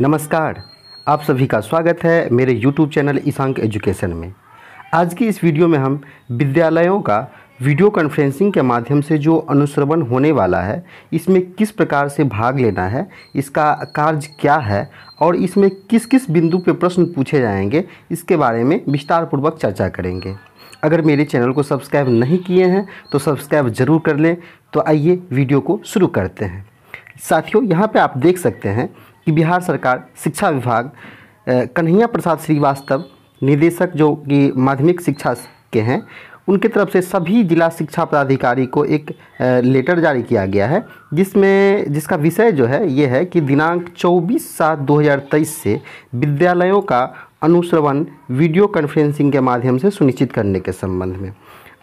नमस्कार आप सभी का स्वागत है मेरे YouTube चैनल ईशांक एजुकेशन में आज की इस वीडियो में हम विद्यालयों का वीडियो कॉन्फ्रेंसिंग के माध्यम से जो अनुश्रवण होने वाला है इसमें किस प्रकार से भाग लेना है इसका कार्य क्या है और इसमें किस किस बिंदु पर प्रश्न पूछे जाएंगे इसके बारे में विस्तारपूर्वक चर्चा करेंगे अगर मेरे चैनल को सब्सक्राइब नहीं किए हैं तो सब्सक्राइब ज़रूर कर लें तो आइए वीडियो को शुरू करते हैं साथियों यहाँ पे आप देख सकते हैं कि बिहार सरकार शिक्षा विभाग कन्हैया प्रसाद श्रीवास्तव निदेशक जो कि माध्यमिक शिक्षा के हैं उनके तरफ से सभी जिला शिक्षा पदाधिकारी को एक लेटर जारी किया गया है जिसमें जिसका विषय जो है ये है कि दिनांक 24 सात 2023 से विद्यालयों का अनुश्रवण वीडियो कॉन्फ्रेंसिंग के माध्यम से सुनिश्चित करने के संबंध में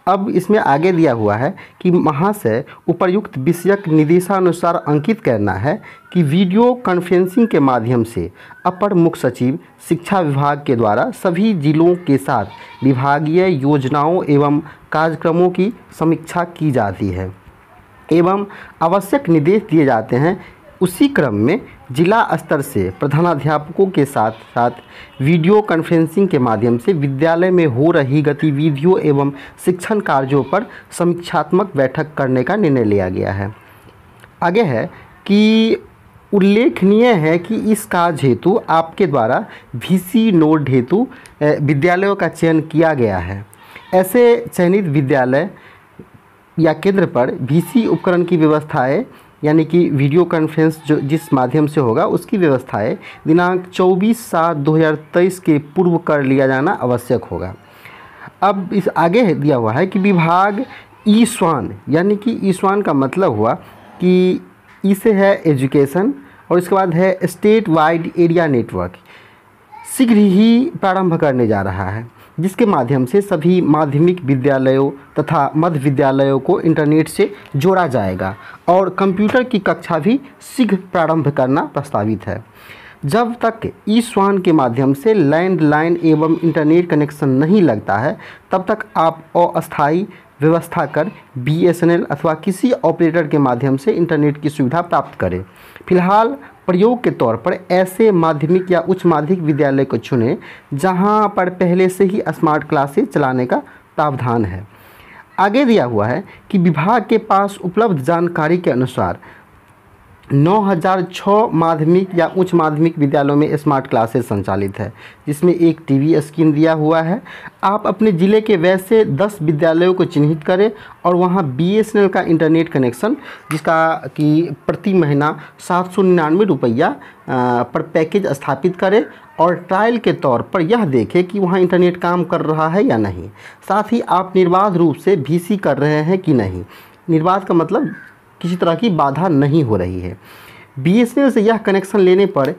अब इसमें आगे दिया हुआ है कि महाशय उपर्युक्त विषयक निर्देशानुसार अंकित करना है कि वीडियो कॉन्फ्रेंसिंग के माध्यम से अपर मुख्य सचिव शिक्षा विभाग के द्वारा सभी जिलों के साथ विभागीय योजनाओं एवं कार्यक्रमों की समीक्षा की जाती है एवं आवश्यक निर्देश दिए जाते हैं उसी क्रम में जिला स्तर से प्रधानाध्यापकों के साथ साथ वीडियो कॉन्फ्रेंसिंग के माध्यम से विद्यालय में हो रही गतिविधियों एवं शिक्षण कार्यों पर समीक्षात्मक बैठक करने का निर्णय लिया गया है आगे है कि उल्लेखनीय है कि इस कार्य हेतु आपके द्वारा वीसी नोड हेतु विद्यालयों का चयन किया गया है ऐसे चयनित विद्यालय या केंद्र पर वीसी उपकरण की व्यवस्थाएँ यानी कि वीडियो कॉन्फ्रेंस जो जिस माध्यम से होगा उसकी व्यवस्था है दिनांक 24 सात 2023 के पूर्व कर लिया जाना आवश्यक होगा अब इस आगे दिया हुआ है कि विभाग ईस्वान यानी कि ईस्वान का मतलब हुआ कि इसे है एजुकेशन और इसके बाद है स्टेट वाइड एरिया नेटवर्क शीघ्र ही प्रारंभ करने जा रहा है जिसके माध्यम से सभी माध्यमिक विद्यालयों तथा मध्य विद्यालयों को इंटरनेट से जोड़ा जाएगा और कंप्यूटर की कक्षा भी शीघ्र प्रारंभ करना प्रस्तावित है जब तक ई स्वान के माध्यम से लैंडलाइन एवं इंटरनेट कनेक्शन नहीं लगता है तब तक आप अस्थायी व्यवस्था कर बी अथवा किसी ऑपरेटर के माध्यम से इंटरनेट की सुविधा प्राप्त करें फिलहाल प्रयोग के तौर पर ऐसे माध्यमिक या उच्च माध्यमिक विद्यालय को चुने जहाँ पर पहले से ही स्मार्ट क्लासेज चलाने का प्रावधान है आगे दिया हुआ है कि विभाग के पास उपलब्ध जानकारी के अनुसार 9,006 माध्यमिक या उच्च माध्यमिक विद्यालयों में स्मार्ट क्लासेस संचालित है जिसमें एक टीवी स्क्रीन दिया हुआ है आप अपने ज़िले के वैसे 10 विद्यालयों को चिन्हित करें और वहाँ बीएसएनएल का इंटरनेट कनेक्शन जिसका कि प्रति महीना सात सौ निन्यानवे रुपया पर पैकेज स्थापित करें और ट्रायल के तौर पर यह देखें कि वहाँ इंटरनेट काम कर रहा है या नहीं साथ ही आप निर्बाध रूप से भी कर रहे हैं कि नहीं निर्बाध का मतलब किसी तरह की बाधा नहीं हो रही है बीएसएनएल से यह कनेक्शन लेने पर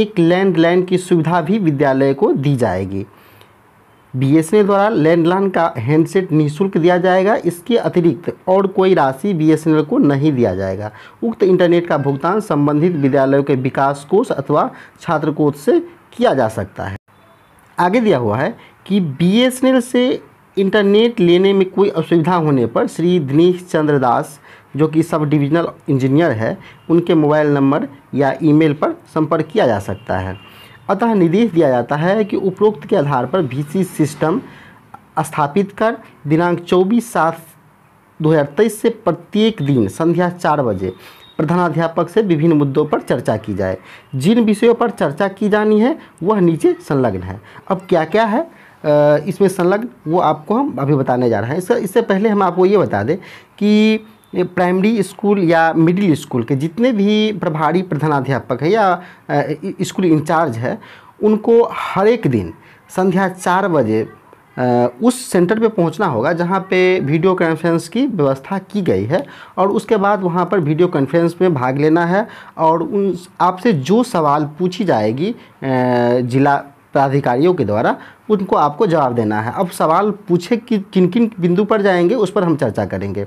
एक लैंडलाइन की सुविधा भी विद्यालय को दी जाएगी बीएसएनएल द्वारा लैंडलाइन का हैंडसेट निःशुल्क दिया जाएगा इसके अतिरिक्त और कोई राशि बीएसएनएल को नहीं दिया जाएगा उक्त इंटरनेट का भुगतान संबंधित विद्यालयों के विकास कोष अथवा छात्र कोष से किया जा सकता है आगे दिया हुआ है कि बीएसएनएल से इंटरनेट लेने में कोई असुविधा होने पर श्री दिनेश चंद्र दास जो कि सब डिविजनल इंजीनियर है उनके मोबाइल नंबर या ईमेल पर संपर्क किया जा सकता है अतः निर्देश दिया जाता है कि उपरोक्त के आधार पर वी सिस्टम स्थापित कर दिनांक चौबीस सात 2023 से प्रत्येक दिन संध्या चार बजे प्रधानाध्यापक से विभिन्न मुद्दों पर चर्चा की जाए जिन विषयों पर चर्चा की जानी है वह नीचे संलग्न है अब क्या क्या है इसमें संलग्न वो आपको हम अभी बताने जा रहे हैं इससे पहले हम आपको ये बता दें कि प्राइमरी स्कूल या मिडिल स्कूल के जितने भी प्रभारी प्रधानाध्यापक है या स्कूल इंचार्ज है उनको हर एक दिन संध्या चार बजे उस सेंटर पे पहुंचना होगा जहां पे वीडियो कॉन्फ्रेंस की व्यवस्था की गई है और उसके बाद वहां पर वीडियो कॉन्फ्रेंस में भाग लेना है और उन आपसे जो सवाल पूछी जाएगी जिला प्राधिकारियों के द्वारा उनको आपको जवाब देना है अब सवाल पूछे कि किन किन बिंदु पर जाएंगे उस पर हम चर्चा करेंगे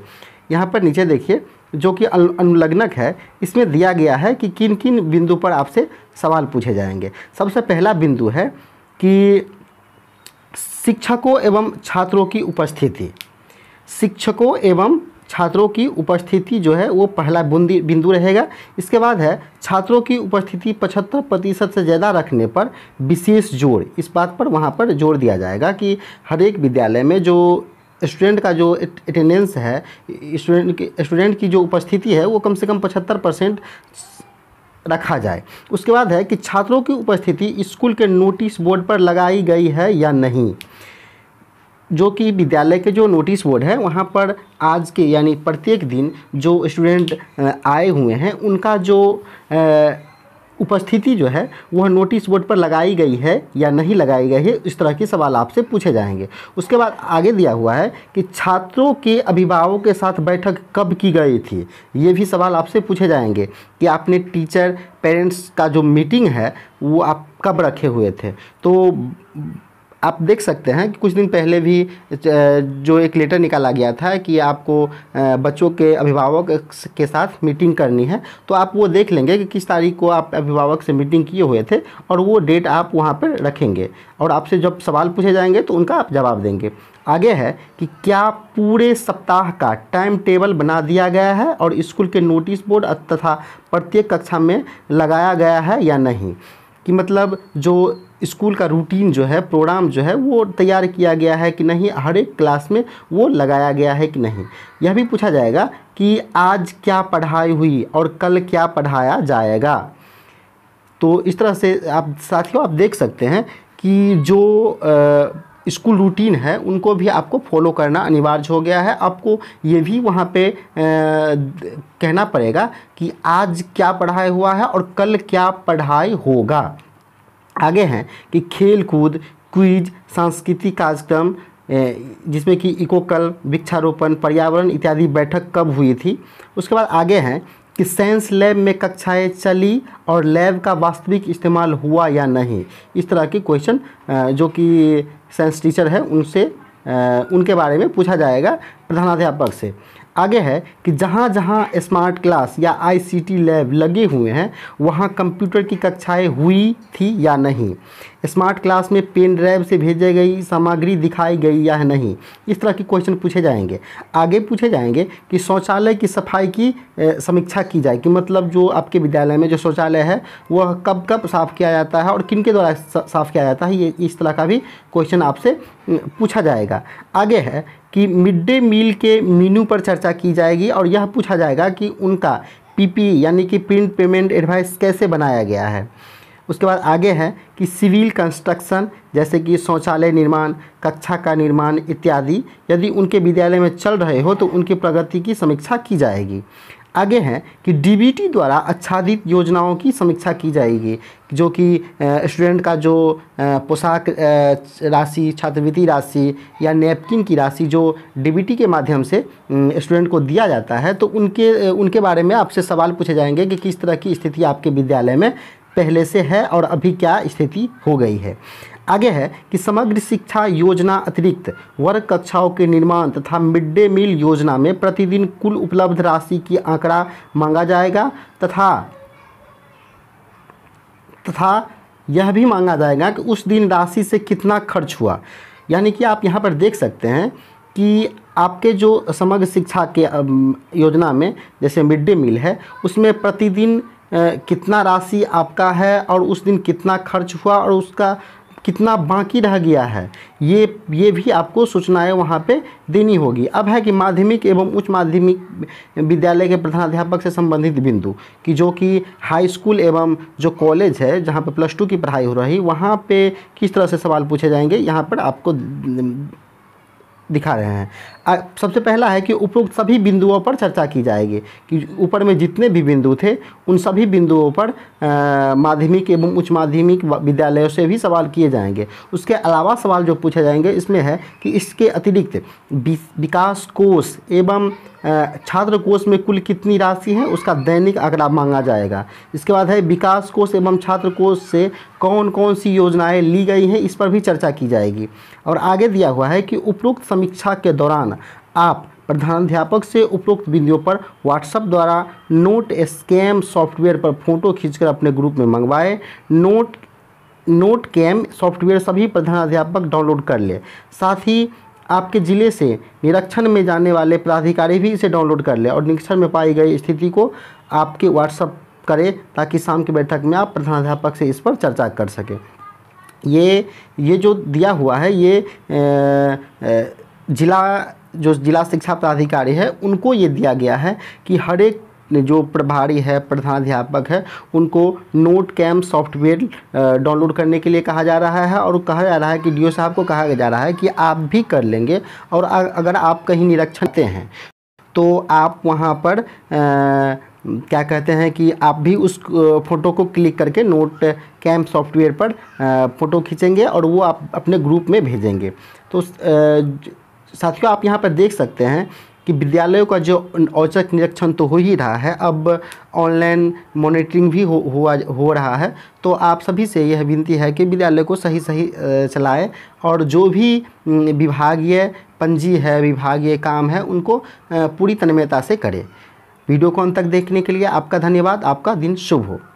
यहाँ पर नीचे देखिए जो कि अनुलग्नक है इसमें दिया गया है कि किन किन बिंदु पर आपसे सवाल पूछे जाएंगे सबसे पहला बिंदु है कि शिक्षकों एवं छात्रों की उपस्थिति शिक्षकों एवं छात्रों की उपस्थिति जो है वो पहला बुंदी बिंदु रहेगा इसके बाद है छात्रों की उपस्थिति पचहत्तर प्रतिशत से ज़्यादा रखने पर विशेष जोर इस बात पर वहाँ पर जोर दिया जाएगा कि हर एक विद्यालय में जो स्टूडेंट का जो अटेंडेंस है स्टूडेंट की स्टूडेंट की जो उपस्थिति है वो कम से कम पचहत्तर परसेंट रखा जाए उसके बाद है कि छात्रों की उपस्थिति स्कूल के नोटिस बोर्ड पर लगाई गई है या नहीं जो कि विद्यालय के जो नोटिस बोर्ड है वहाँ पर आज के यानी प्रत्येक दिन जो स्टूडेंट आए हुए हैं उनका जो आ, उपस्थिति जो है वह नोटिस बोर्ड पर लगाई गई है या नहीं लगाई गई है इस तरह के सवाल आपसे पूछे जाएंगे उसके बाद आगे दिया हुआ है कि छात्रों के अभिभावकों के साथ बैठक कब की गई थी ये भी सवाल आपसे पूछे जाएंगे कि आपने टीचर पेरेंट्स का जो मीटिंग है वो आप कब रखे हुए थे तो आप देख सकते हैं कि कुछ दिन पहले भी जो एक लेटर निकाला गया था कि आपको बच्चों के अभिभावक के साथ मीटिंग करनी है तो आप वो देख लेंगे कि किस तारीख को आप अभिभावक से मीटिंग किए हुए थे और वो डेट आप वहाँ पर रखेंगे और आपसे जब सवाल पूछे जाएंगे तो उनका आप जवाब देंगे आगे है कि क्या पूरे सप्ताह का टाइम टेबल बना दिया गया है और स्कूल के नोटिस बोर्ड तथा प्रत्येक कक्षा में लगाया गया है या नहीं कि मतलब जो स्कूल का रूटीन जो है प्रोग्राम जो है वो तैयार किया गया है कि नहीं हर एक क्लास में वो लगाया गया है कि नहीं यह भी पूछा जाएगा कि आज क्या पढ़ाई हुई और कल क्या पढ़ाया जाएगा तो इस तरह से आप साथियों आप देख सकते हैं कि जो आ, स्कूल रूटीन है उनको भी आपको फॉलो करना अनिवार्य हो गया है आपको ये भी वहाँ पे आ, कहना पड़ेगा कि आज क्या पढ़ाई हुआ है और कल क्या पढ़ाई होगा आगे हैं कि खेल कूद क्विज सांस्कृतिक कार्यक्रम जिसमें कि इकोकल वृक्षारोपण पर्यावरण इत्यादि बैठक कब हुई थी उसके बाद आगे हैं कि साइंस लैब में कक्षाएं चली और लैब का वास्तविक इस्तेमाल हुआ या नहीं इस तरह के क्वेश्चन जो कि साइंस टीचर है उनसे उनके बारे में पूछा जाएगा प्रधानाध्यापक से आगे है कि जहाँ जहाँ स्मार्ट क्लास या आईसीटी लैब लगे हुए हैं वहाँ कंप्यूटर की कक्षाएं हुई थी या नहीं स्मार्ट क्लास में पेन ड्राइव से भेजी गई सामग्री दिखाई गई या नहीं इस तरह के क्वेश्चन पूछे जाएंगे आगे पूछे जाएंगे कि शौचालय की सफाई की समीक्षा की जाए कि मतलब जो आपके विद्यालय में जो शौचालय है वह कब कब साफ़ किया जाता है और किन के द्वारा साफ़ किया जाता है ये इस तरह का भी क्वेश्चन आपसे पूछा जाएगा आगे है कि मिड डे मील के मीनू पर चर्चा की जाएगी और यह पूछा जाएगा कि उनका पीपी यानी कि प्रिंट पेमेंट एडवाइस कैसे बनाया गया है उसके बाद आगे है कि सिविल कंस्ट्रक्शन जैसे कि शौचालय निर्माण कक्षा का निर्माण इत्यादि यदि उनके विद्यालय में चल रहे हो तो उनकी प्रगति की समीक्षा की जाएगी आगे हैं कि डीबीटी द्वारा आच्छादित योजनाओं की समीक्षा की जाएगी जो कि स्टूडेंट का जो पोशाक राशि छात्रवृत्ति राशि या नैपकिन की राशि जो डीबीटी के माध्यम से स्टूडेंट को दिया जाता है तो उनके उनके बारे में आपसे सवाल पूछे जाएंगे कि किस तरह की स्थिति आपके विद्यालय में पहले से है और अभी क्या स्थिति हो गई है आगे है कि समग्र शिक्षा योजना अतिरिक्त वर्ग कक्षाओं के निर्माण तथा मिड डे मील योजना में प्रतिदिन कुल उपलब्ध राशि की आंकड़ा मांगा जाएगा तथा तथा यह भी मांगा जाएगा कि उस दिन राशि से कितना खर्च हुआ यानी कि आप यहाँ पर देख सकते हैं कि आपके जो समग्र शिक्षा के योजना में जैसे मिड डे मील है उसमें प्रतिदिन कितना राशि आपका है और उस दिन कितना खर्च हुआ और उसका कितना बाकी रह गया है ये ये भी आपको सूचनाएं वहाँ पे देनी होगी अब है कि माध्यमिक एवं उच्च माध्यमिक विद्यालय के प्रधानाध्यापक से संबंधित बिंदु कि जो कि हाई स्कूल एवं जो कॉलेज है जहाँ पे प्लस टू की पढ़ाई हो रही वहाँ पे किस तरह से सवाल पूछे जाएंगे यहाँ पर आपको दिखा रहे हैं सबसे पहला है कि उपरोक्त सभी बिंदुओं पर चर्चा की जाएगी कि ऊपर में जितने भी बिंदु थे उन सभी बिंदुओं पर माध्यमिक एवं उच्च माध्यमिक विद्यालयों से भी सवाल किए जाएंगे उसके अलावा सवाल जो पूछे जाएंगे इसमें है कि इसके अतिरिक्त विकास कोष एवं छात्र कोष में कुल कितनी राशि है उसका दैनिक आंकड़ा मांगा जाएगा इसके बाद है विकास कोष एवं छात्र कोष से कौन कौन सी योजनाएं ली गई हैं इस पर भी चर्चा की जाएगी और आगे दिया हुआ है कि उपरोक्त समीक्षा के दौरान आप प्रधानाध्यापक से उपरोक्त बिंदुओं पर व्हाट्सएप द्वारा नोट स्कैम सॉफ्टवेयर पर फोटो खींचकर अपने ग्रुप में मंगवाए नोट नोट कैम सॉफ्टवेयर सभी प्रधानाध्यापक डाउनलोड कर ले साथ ही आपके ज़िले से निरीक्षण में जाने वाले प्राधिकारी भी इसे डाउनलोड कर ले और निरीक्षण में पाई गई स्थिति को आपके व्हाट्सअप करें ताकि शाम की बैठक में आप प्रधानाध्यापक से इस पर चर्चा कर सकें ये ये जो दिया हुआ है ये जिला जो जिला शिक्षा पदाधिकारी है उनको ये दिया गया है कि हर एक जो प्रभारी है प्रधानाध्यापक है उनको नोट कैम सॉफ्टवेयर डाउनलोड करने के लिए कहा जा रहा है और कहा जा रहा है कि डी साहब को कहा जा रहा है कि आप भी कर लेंगे और अगर आप कहीं करते हैं तो आप वहाँ पर आ, क्या कहते हैं कि आप भी उस फ़ोटो को क्लिक करके नोट कैम सॉफ्टवेयर पर फ़ोटो खींचेंगे और वो आप अपने ग्रुप में भेजेंगे तो आ, साथियों आप यहाँ पर देख सकते हैं कि विद्यालयों का जो औचक निरीक्षण तो हो ही रहा है अब ऑनलाइन मॉनिटरिंग भी हो हुआ हो रहा है तो आप सभी से यह विनती है कि विद्यालय को सही सही चलाएं और जो भी विभागीय पंजी है विभागीय काम है उनको पूरी तन्मयता से करें वीडियो को अंत तक देखने के लिए आपका धन्यवाद आपका दिन शुभ हो